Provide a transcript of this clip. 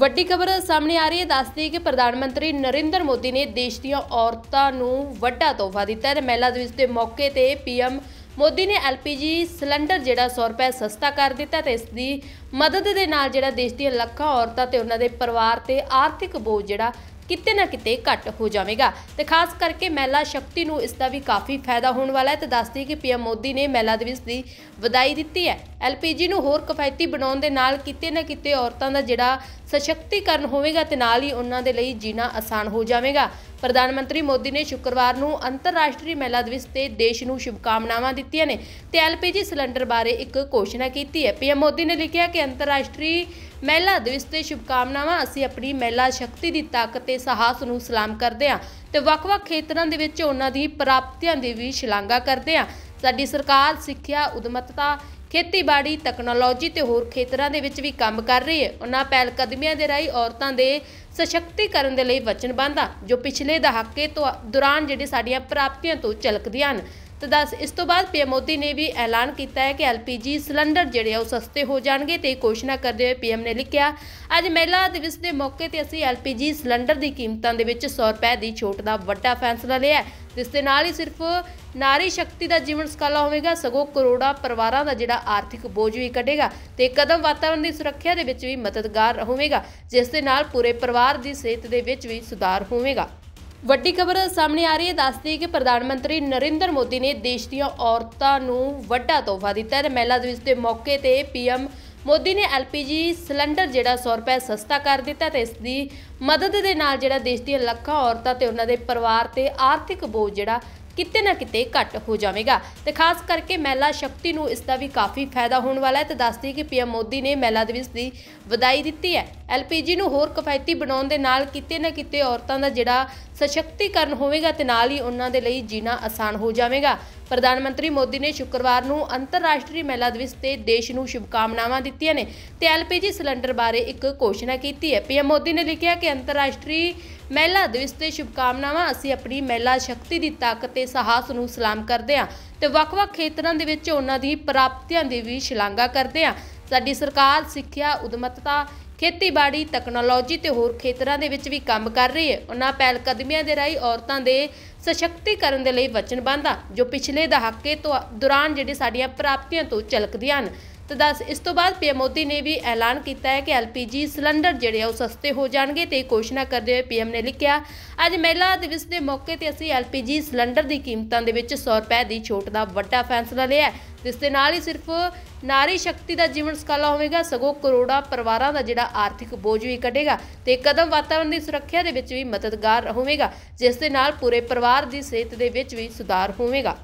ਵੱਡੀ ਖਬਰ ਸਾਹਮਣੇ ਆ ਰਹੀ ਹੈ ਦੱਸਦੀ ਹੈ ਕਿ ਪ੍ਰਧਾਨ ਮੰਤਰੀ ਨਰਿੰਦਰ ਮੋਦੀ ਨੇ ਦੇਸ਼ ਦੀਆਂ ਔਰਤਾਂ ਨੂੰ ਵੱਡਾ ਤੋਹਫਾ ਦਿੱਤਾ ਹੈ ਮਹਿਲਾ ਦਿਵਸ ਦੇ ਮੌਕੇ ਤੇ ਪੀਐਮ ਮੋਦੀ ਨੇ ਐਲਪੀਜੀ ਸਿਲੰਡਰ ਜਿਹੜਾ 100 ਰੁਪਏ ਸਸਤਾ ਕਰ ਦਿੱਤਾ ਤੇ ਇਸ ਦੀ ਮਦਦ ਦੇ ਨਾਲ ਜਿਹੜਾ ਦੇਸ਼ ਦੀਆਂ ਲੱਖਾਂ ਔਰਤਾਂ ਤੇ ਉਹਨਾਂ ਦੇ ਪਰਿਵਾਰ ਤੇ ਆਰਥਿਕ ਬੋਝ ਜਿਹੜਾ ਕਿਤੇ ਨਾ ਕਿਤੇ ਘਟ ਹੋ ਜਾਵੇਗਾ ਤੇ ਖਾਸ ਕਰਕੇ ਮਹਿਲਾ ਸ਼ਕਤੀ ਨੂੰ ਇਸ ਦਾ ਵੀ ਕਾਫੀ ਫਾਇਦਾ ਹੋਣ ਵਾਲਾ ਹੈ ਤੇ ਦੱਸਦੀ ਕਿ ਪੀਐਮ ਮੋਦੀ ਨੇ ਮਹਿਲਾ ਦਿਵਸ ਦੀ ਵਧਾਈ ਦਿੱਤੀ ਹੈ ਐਲਪੀਜੀ ਨੂੰ ਹੋਰ ਕਿਫਾਇਤੀ ਬਣਾਉਣ ਦੇ ਨਾਲ ਕਿਤੇ ਨਾ ਕਿਤੇ ਔਰਤਾਂ ਦਾ ਜਿਹੜਾ ਸਸ਼ਕਤੀਕਰਨ ਹੋਵੇਗਾ ਤੇ ਨਾਲ ਹੀ ਉਹਨਾਂ ਦੇ ਲਈ ਜੀਣਾ ਆਸਾਨ ਹੋ ਜਾਵੇਗਾ ਪ੍ਰਧਾਨ ਮੰਤਰੀ ਮੋਦੀ ਨੇ ਸ਼ੁੱਕਰਵਾਰ ਨੂੰ ਅੰਤਰਰਾਸ਼ਟਰੀ ਮਹਿਲਾ ਦਿਵਸ ਤੇ ਦੇਸ਼ ਨੂੰ ਸ਼ੁਭਕਾਮਨਾਵਾਂ ਦਿੱਤੀਆਂ ਨੇ ਤੇ ਐਲਪੀਜੀ ਸਿਲੰਡਰ ਬਾਰੇ ਇੱਕ ਘੋਸ਼ਣਾ ਕੀਤੀ ਹੈ ਪੀਐਮ ਮੋਦੀ ਨੇ ਲਿਖਿਆ ਕਿ ਅੰਤਰਰਾਸ਼ਟਰੀ ਮਹਿਲਾ ਦਿਵਸ ਤੇ ਸ਼ੁਭਕਾਮਨਾਵਾਂ ਅਸੀਂ ਆਪਣੀ ਮਹਿਲਾ ਸ਼ਕਤੀ ਦੀ ਤਾਕਤ ਤੇ ਸਾਹਸ ਨੂੰ ਸਲਾਮ ਕਰਦੇ ਹਾਂ ਤੇ ਵੱਖ-ਵੱਖ ਖੇਤਰਾਂ ਦੇ ਵਿੱਚ ਉਹਨਾਂ ਦੀ ਪ੍ਰਾਪਤੀਆਂ ਦੀ ਵੀ ਸ਼ਲਾਘਾ ਕਰਦੇ ਹਾਂ ਸਾਡੀ ਸਰਕਾਰ ਸਿੱਖਿਆ ਉਦਮਤਤਾ ਖੇਤੀਬਾੜੀ ਟੈਕਨੋਲੋਜੀ ਤੇ ਹੋਰ ਖੇਤਰਾਂ ਦੇ ਵਿੱਚ ਵੀ ਕੰਮ ਕਰ ਰਹੀ ਹੈ ਉਹਨਾਂ ਪਹਿਲ ਕਦਮੀਆਂ ਦੇ ਰਾਹੀਂ ਔਰਤਾਂ ਦੇ ਸਸ਼ਕਤੀਕਰਨ ਦੇ ਲਈ ਵਚਨਬੰਦ ਆ ਜੋ ਪਿਛਲੇ ਦਹਾਕੇ ਤੋਂ ਦੌਰਾਨ ਜਿਹੜੇ ਸਾਡੀਆਂ ਪ੍ਰਾਪਤੀਆਂ ਤੋਂ ਚਲਕਦੀਆਂ ਹਨ ਤੇ ਦੱਸ ਇਸ ਤੋਂ ਬਾਅਦ ਪੀਐਮ ਮੋਦੀ ਨੇ ਵੀ ਐਲਾਨ ਕੀਤਾ ਹੈ ਕਿ ਐਲਪੀਜੀ ਸਿਲੰਡਰ ਜਿਹੜੇ ਆ ਉਹ ਸਸਤੇ ਹੋ ਜਾਣਗੇ ਤੇ ਘੋਸ਼ਣਾ ਕਰਦੇ ਹੋਏ ਪੀਐਮ ਨੇ ਲਿਖਿਆ ਅੱਜ ਮਹਿਲਾ ਦਿਵਸ ਦੇ ਮੌਕੇ ਤੇ ਅਸੀਂ ਐਲਪੀਜੀ ਸਿਲੰਡਰ ਦੀ ਕੀਮਤਾਂ ਦੇ ਵਿੱਚ 100 ਰੁਪਏ ਦੀ ਛੋਟ ਦਾ ਵੱਡਾ ਫੈਸਲਾ ਲਿਆ ਜਿਸ ਦੇ ਨਾਲ ਹੀ ਸਿਰਫ ਨਾਰੀ ਸ਼ਕਤੀ ਦਾ ਜੀਵਨ ਸਕਾਲਾ ਹੋਵੇਗਾ ਸਗੋਂ ਕਰੋੜਾਂ ਪਰਿਵਾਰਾਂ ਦਾ ਜਿਹੜਾ ਆਰਥਿਕ ਬੋਝ ਵੀ ਕੱਢੇਗਾ ਤੇ ਕਦਮ ਵਾਤਾਵਰਣ ਦੀ ਸੁਰੱਖਿਆ ਦੇ ਵਿੱਚ ਵੀ ਮਦਦਗਾਰ ਹੋਵੇਗਾ ਜਿਸ ਦੇ ਨਾਲ ਪੂਰੇ ਪਰਿਵਾਰ ਦੀ ਸਿਹਤ ਦੇ ਵਿੱਚ ਵੀ ਸੁਧਾਰ ਹੋਵੇਗਾ ਵੱਡੀ ਖਬਰ ਸਾਹਮਣੇ ਆ ਰਹੀ ਹੈ ਦੱਸਦੀ ਹੈ ਕਿ ਪ੍ਰਧਾਨ ਮੰਤਰੀ ਨਰਿੰਦਰ ਮੋਦੀ ਨੇ ਦੇਸ਼ ਦੀਆਂ ਔਰਤਾਂ ਨੂੰ ਵੱਡਾ ਤੋਹਫਾ ਦਿੱਤਾ ਹੈ ਮਹਿਲਾ ਦਿਵਸ ਦੇ ਮੌਕੇ ਤੇ ਪੀਐਮ ਮੋਦੀ ਨੇ ਐਲਪੀਜੀ ਸਿਲੰਡਰ ਜਿਹੜਾ 100 ਰੁਪਏ ਸਸਤਾ ਕਰ ਦਿੱਤਾ ਤੇ ਇਸ ਦੀ ਮਦਦ ਦੇ ਨਾਲ ਜਿਹੜਾ ਦੇਸ਼ ਦੀਆਂ ਲੱਖਾਂ ਔਰਤਾਂ ਤੇ ਉਹਨਾਂ ਦੇ ਪਰਿਵਾਰ ਤੇ ਆਰਥਿਕ ਬੋਝ ਜਿਹੜਾ ਕਿਤੇ ਨਾ ਕਿਤੇ ਘਟ ਹੋ ਜਾਵੇਗਾ ਤੇ ਖਾਸ ਕਰਕੇ ਮਹਿਲਾ ਸ਼ਕਤੀ ਨੂੰ ਇਸ ਦਾ ਵੀ ਕਾਫੀ ਫਾਇਦਾ ਹੋਣ ਵਾਲਾ ਹੈ ਤੇ ਦੱਸਦੀ ਕਿ ਪੀਐਮ ਮੋਦੀ ਨੇ ਮਹਿਲਾ ਦਿਵਸ ਦੀ ਵਧਾਈ ਦਿੱਤੀ ਹੈ ਐਲਪੀਜੀ ਨੂੰ ਹੋਰ ਕਿਫਾਇਤੀ ਬਣਾਉਣ ਦੇ ਨਾਲ ਕਿਤੇ ਨਾ ਕਿਤੇ ਔਰਤਾਂ ਦਾ ਜਿਹੜਾ ਸਸ਼ਕਤੀਕਰਨ ਹੋਵੇਗਾ ਤੇ ਨਾਲ ਹੀ ਉਹਨਾਂ ਦੇ ਲਈ ਜੀਣਾ ਆਸਾਨ ਹੋ ਜਾਵੇਗਾ ਪ੍ਰਧਾਨ ਮੰਤਰੀ ਮੋਦੀ ਨੇ ਸ਼ੁੱਕਰਵਾਰ ਨੂੰ ਅੰਤਰਰਾਸ਼ਟਰੀ ਮਹਿਲਾ ਦਿਵਸ ਤੇ ਦੇਸ਼ ਨੂੰ ਸ਼ੁਭਕਾਮਨਾਵਾਂ ਦਿੱਤੀਆਂ ਨੇ ਤੇ ਐਲਪੀਜੀ ਸਿਲੰਡਰ ਬਾਰੇ ਇੱਕ ਘੋਸ਼ਣਾ ਕੀਤੀ ਹੈ ਪੀਐਮ ਮੋਦੀ ਨੇ ਲਿਖਿਆ ਕਿ ਅੰਤਰਰਾਸ਼ਟਰੀ ਮਹਿਲਾ ਦਿਵਸ ਤੇ ਸ਼ੁਭਕਾਮਨਾਵਾਂ ਅਸੀਂ ਆਪਣੀ ਮਹਿਲਾ ਸ਼ਕਤੀ ਦੀ ਤਾਕਤ ਤੇ ਸਾਹਸ ਨੂੰ ਸਲਾਮ ਕਰਦੇ ਹਾਂ ਤੇ ਵੱਖ-ਵੱਖ ਖੇਤਰਾਂ ਦੇ ਵਿੱਚ ਉਹਨਾਂ ਦੀ ਪ੍ਰਾਪਤੀਆਂ ਦੀ ਵੀ ਸ਼ਲਾਘਾ ਕਰਦੇ ਹਾਂ ਸਾਡੀ ਸਰਕਾਰ ਸਿੱਖਿਆ ਉਦਮਤਤਾ ਖੇਤੀਬਾੜੀ ਟੈਕਨੋਲੋਜੀ ਤੇ ਹੋਰ ਖੇਤਰਾਂ ਦੇ ਵਿੱਚ ਵੀ ਕੰਮ ਕਰ ਰਹੀ ਹੈ ਉਹਨਾਂ ਪਹਿਲ ਕਦਮੀਆਂ ਦੇ ਰਾਹੀਂ ਔਰਤਾਂ ਦੇ ਸਸ਼ਕਤੀਕਰਨ ਦੇ ਲਈ ਵਚਨਬੰਦ ਆ ਜੋ ਪਿਛਲੇ ਦਹਾਕੇ ਤੋਂ ਦੌਰਾਨ ਜਿਹੜੇ ਸਾਡੀਆਂ ਪ੍ਰਾਪਤੀਆਂ ਤੋਂ ਚਲਕਦੀਆਂ ਹਨ ਤੇ ਦੱਸ ਇਸ ਤੋਂ ਬਾਅਦ ਪੀਐਮ ਮੋਦੀ ਨੇ ਵੀ ਐਲਾਨ ਕੀਤਾ ਹੈ ਕਿ ਐਲਪੀਜੀ ਸਿਲੰਡਰ ਜਿਹੜੇ ਆ ਉਹ ਸਸਤੇ ਹੋ ਜਾਣਗੇ ਤੇ ਘੋਸ਼ਣਾ ਕਰਦੇ ਹੋਏ ਪੀਐਮ ਨੇ ਲਿਖਿਆ ਅੱਜ ਮਹਿਲਾ ਦਿਵਸ ਦੇ ਮੌਕੇ ਤੇ ਅਸੀਂ ਐਲਪੀਜੀ ਸਿਲੰਡਰ ਦੀ ਕੀਮਤਾਂ ਦੇ ਵਿੱਚ 100 ਰੁਪਏ ਦੀ ਛੋਟ ਦਾ ਵੱਡਾ ਫੈਸਲਾ ਲਿਆ ਜਿਸ ਦੇ ਨਾਲ ਹੀ ਸਿਰਫ ਨਾਰੀ ਸ਼ਕਤੀ ਦਾ ਜੀਵਨ ਸਕਾਲਾ ਹੋਵੇਗਾ ਸਗੋਂ ਕਰੋੜਾਂ ਪਰਿਵਾਰਾਂ ਦਾ ਜਿਹੜਾ ਆਰਥਿਕ ਬੋਝ ਵੀ ਕੱਢੇਗਾ ਤੇ ਕਦਮ ਵਾਤਾਵਰਣ ਦੀ ਸੁਰੱਖਿਆ ਦੇ ਵਿੱਚ ਵੀ ਮਦਦਗਾਰ ਹੋਵੇਗਾ ਜਿਸ ਦੇ ਨਾਲ ਪੂਰੇ ਪਰਿਵਾਰ ਦੀ ਸਿਹਤ ਦੇ ਵਿੱਚ ਵੀ ਸੁਧਾਰ ਹੋਵੇਗਾ